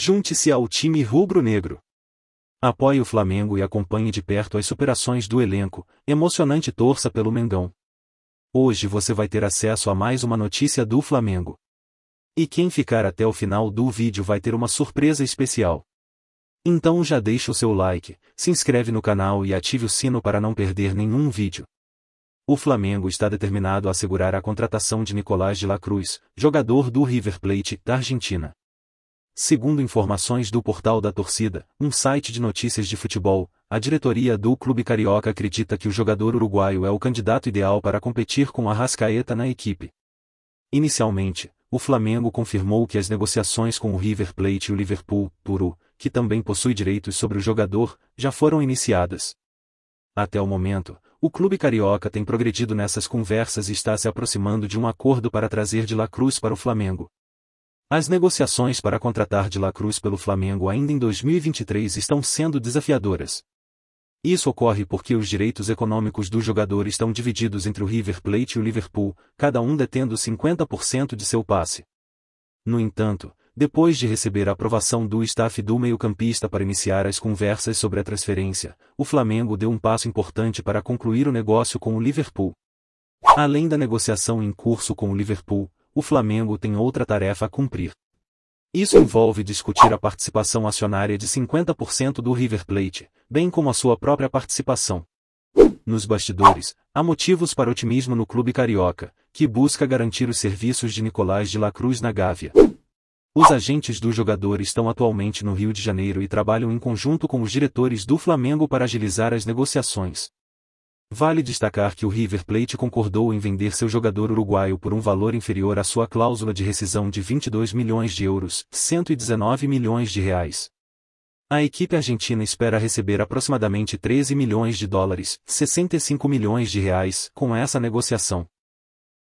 Junte-se ao time rubro-negro. Apoie o Flamengo e acompanhe de perto as superações do elenco, emocionante torça pelo Mengão. Hoje você vai ter acesso a mais uma notícia do Flamengo. E quem ficar até o final do vídeo vai ter uma surpresa especial. Então já deixa o seu like, se inscreve no canal e ative o sino para não perder nenhum vídeo. O Flamengo está determinado a assegurar a contratação de Nicolás de la Cruz, jogador do River Plate da Argentina. Segundo informações do portal da torcida, um site de notícias de futebol, a diretoria do clube carioca acredita que o jogador uruguaio é o candidato ideal para competir com a Rascaeta na equipe. Inicialmente, o Flamengo confirmou que as negociações com o River Plate e o Liverpool, Turu, que também possui direitos sobre o jogador, já foram iniciadas. Até o momento, o clube carioca tem progredido nessas conversas e está se aproximando de um acordo para trazer de La Cruz para o Flamengo. As negociações para contratar de La Cruz pelo Flamengo ainda em 2023 estão sendo desafiadoras. Isso ocorre porque os direitos econômicos do jogador estão divididos entre o River Plate e o Liverpool, cada um detendo 50% de seu passe. No entanto, depois de receber a aprovação do staff do meio-campista para iniciar as conversas sobre a transferência, o Flamengo deu um passo importante para concluir o negócio com o Liverpool. Além da negociação em curso com o Liverpool, o Flamengo tem outra tarefa a cumprir. Isso envolve discutir a participação acionária de 50% do River Plate, bem como a sua própria participação. Nos bastidores, há motivos para otimismo no clube carioca, que busca garantir os serviços de Nicolás de la Cruz na Gávea. Os agentes do jogador estão atualmente no Rio de Janeiro e trabalham em conjunto com os diretores do Flamengo para agilizar as negociações. Vale destacar que o River Plate concordou em vender seu jogador uruguaio por um valor inferior à sua cláusula de rescisão de 22 milhões de euros, 119 milhões de reais. A equipe argentina espera receber aproximadamente 13 milhões de dólares, 65 milhões de reais, com essa negociação.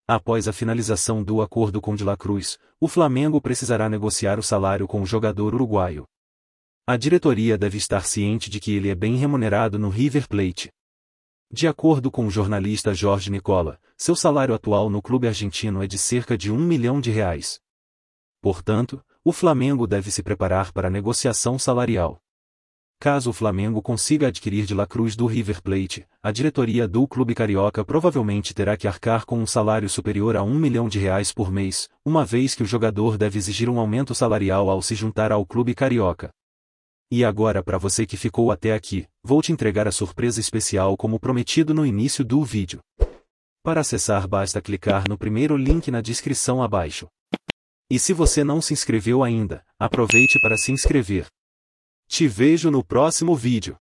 Após a finalização do acordo com De La Cruz, o Flamengo precisará negociar o salário com o jogador uruguaio. A diretoria deve estar ciente de que ele é bem remunerado no River Plate. De acordo com o jornalista Jorge Nicola, seu salário atual no clube argentino é de cerca de um milhão de reais. Portanto, o Flamengo deve se preparar para a negociação salarial. Caso o Flamengo consiga adquirir de La Cruz do River Plate, a diretoria do clube carioca provavelmente terá que arcar com um salário superior a um milhão de reais por mês, uma vez que o jogador deve exigir um aumento salarial ao se juntar ao clube carioca. E agora para você que ficou até aqui, vou te entregar a surpresa especial como prometido no início do vídeo. Para acessar basta clicar no primeiro link na descrição abaixo. E se você não se inscreveu ainda, aproveite para se inscrever. Te vejo no próximo vídeo.